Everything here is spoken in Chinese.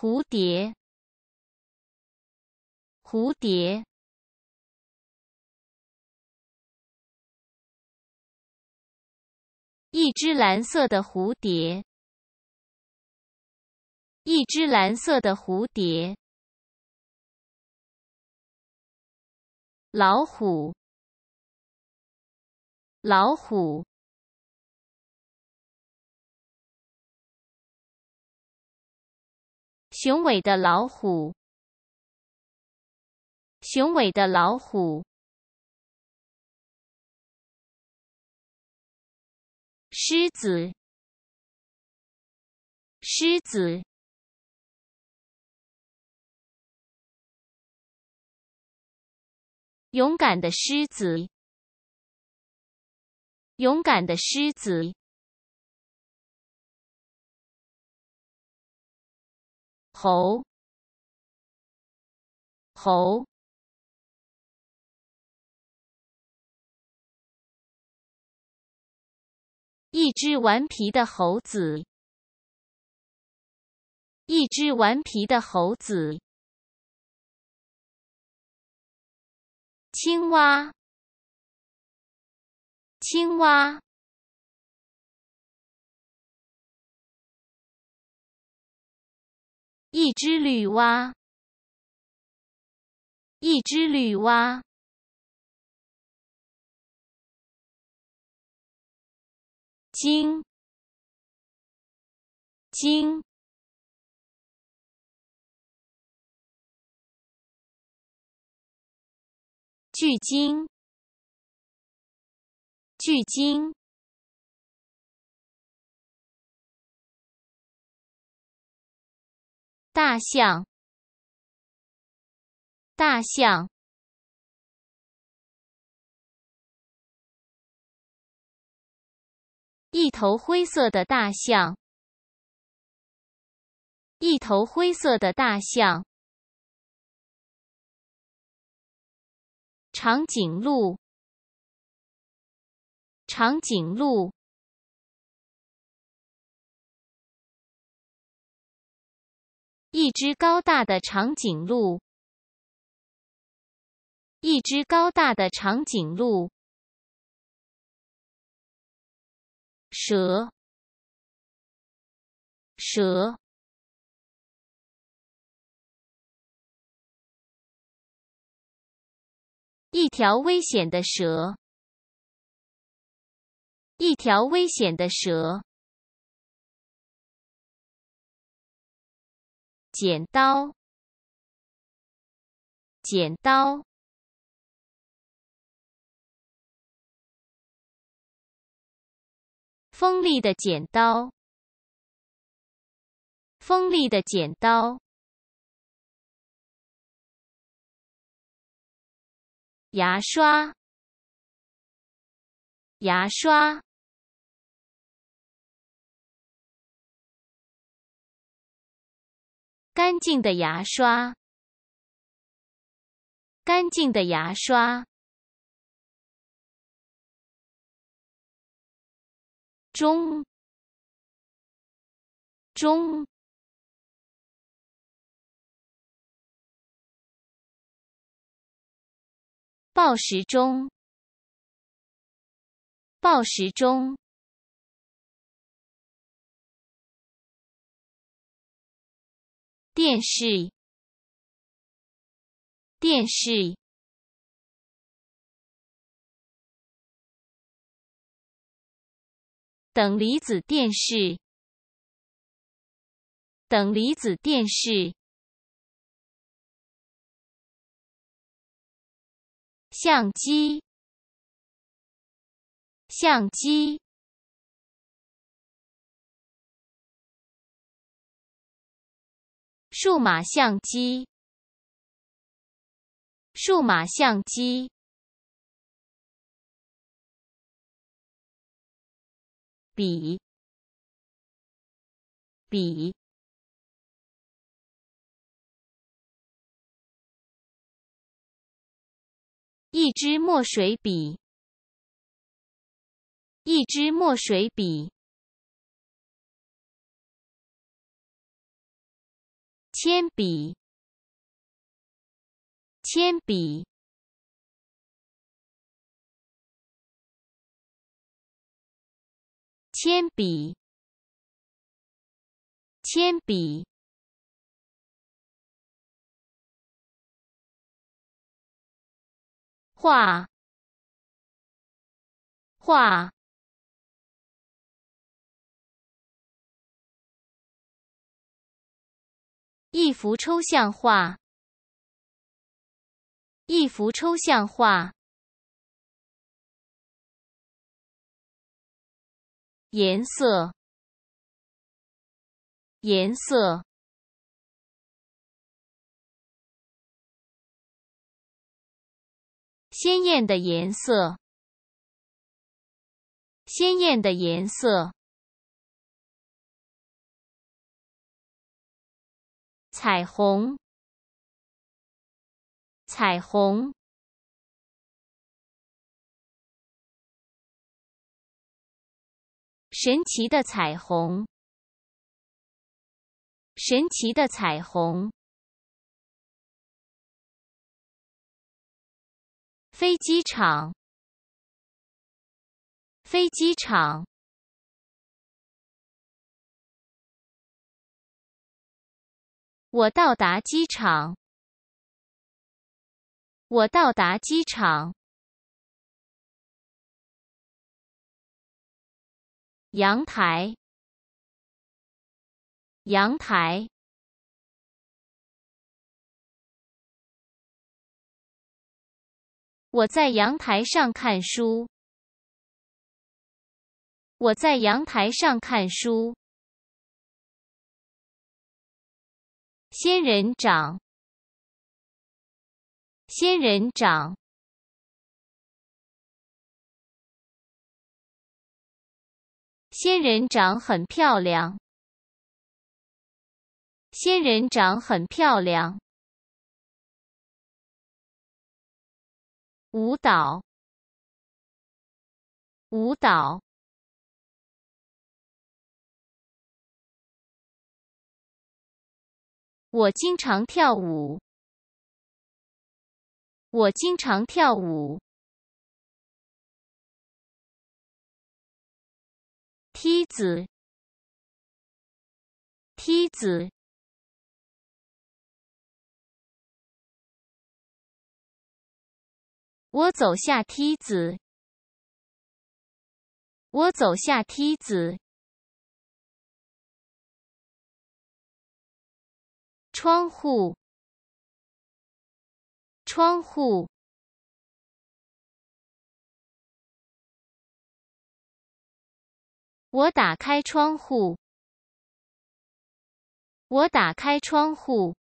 蝴蝶，蝴蝶，一只蓝色的蝴蝶，一只蓝色的蝴蝶，老虎，老虎。雄伟的老虎，雄伟的老虎，狮子，狮子，勇敢的狮子，勇敢的狮子。猴，猴，一只顽皮的猴子，一只顽皮的猴子，青蛙，青蛙。一只绿蛙，一只绿蛙，鲸，鲸，巨鲸，巨鲸。大象，大象，一头灰色的大象，一头灰色的大象，长颈鹿，长颈鹿。一只高大的长颈鹿，一只高大的长颈鹿，蛇，蛇，一条危险的蛇，一条危险的蛇。剪刀，剪刀，锋利的剪刀，锋利的剪刀，牙刷，牙刷。干净的牙刷，干净的牙刷，钟，钟，报时钟，报时钟。电视，电视，等离子电视，等离子电视，相机，相机。数码相机，数码相机，笔，笔，一支墨水笔，一支墨水笔。铅笔，铅笔，铅笔，铅笔，画，画。一幅抽象画，一幅抽象画，颜色，颜色，鲜艳的颜色，鲜艳的颜色。彩虹，彩虹，神奇的彩虹，神奇的彩虹，飞机场，飞机场。我到达机场。我到达机场。阳台，阳台。我在阳台上看书。我在阳台上看书。仙人掌，仙人掌，仙人掌很漂亮。仙人掌很漂亮。舞蹈，舞蹈。我经常跳舞。我经常跳舞。梯子，梯子。我走下梯子。我走下梯子。窗户，窗户。我打开窗户。我打开窗户。